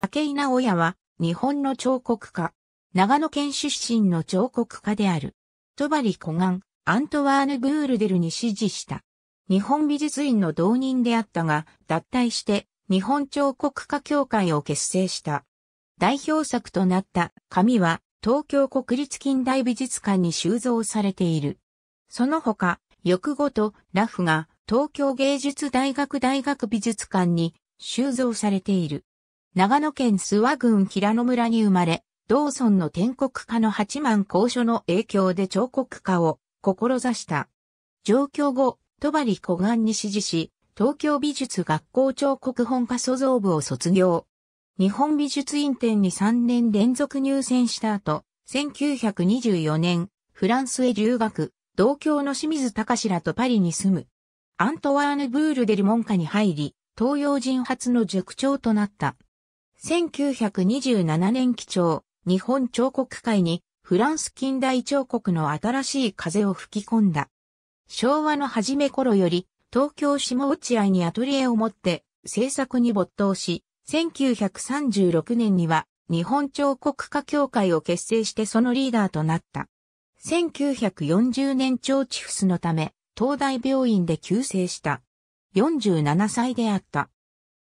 武井直也は、日本の彫刻家。長野県出身の彫刻家である。トバリ・コガン、アントワーヌ・グールデルに支持した。日本美術院の同人であったが、脱退して、日本彫刻家協会を結成した。代表作となった紙は、東京国立近代美術館に収蔵されている。その他、翌後とラフが東京芸術大学大学美術館に収蔵されている。長野県諏訪郡平野村に生まれ、道村の天国家の八幡高所の影響で彫刻家を志した。上京後、戸張古岸に支持し、東京美術学校彫刻本科創造部を卒業。日本美術院展に3年連続入選した後、1924年、フランスへ留学、同郷の清水隆らとパリに住む。アントワーヌ・ブールデル門下に入り、東洋人初の塾長となった。1927年基調、日本彫刻界にフランス近代彫刻の新しい風を吹き込んだ。昭和の初め頃より東京下落合にアトリエを持って制作に没頭し、1936年には日本彫刻家協会を結成してそのリーダーとなった。1940年超チフスのため、東大病院で急世した。47歳であった。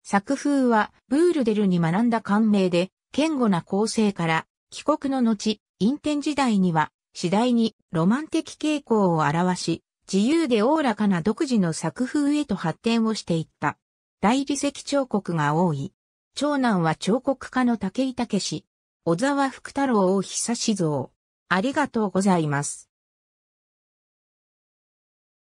作風はブールデルに学んだ感銘で、堅固な構成から、帰国の後、院展時代には、次第にロマン的傾向を表し、自由でおおらかな独自の作風へと発展をしていった。大理石彫刻が多い。長男は彫刻家の武井武氏。小沢福太郎を久し蔵。ありがとうございます。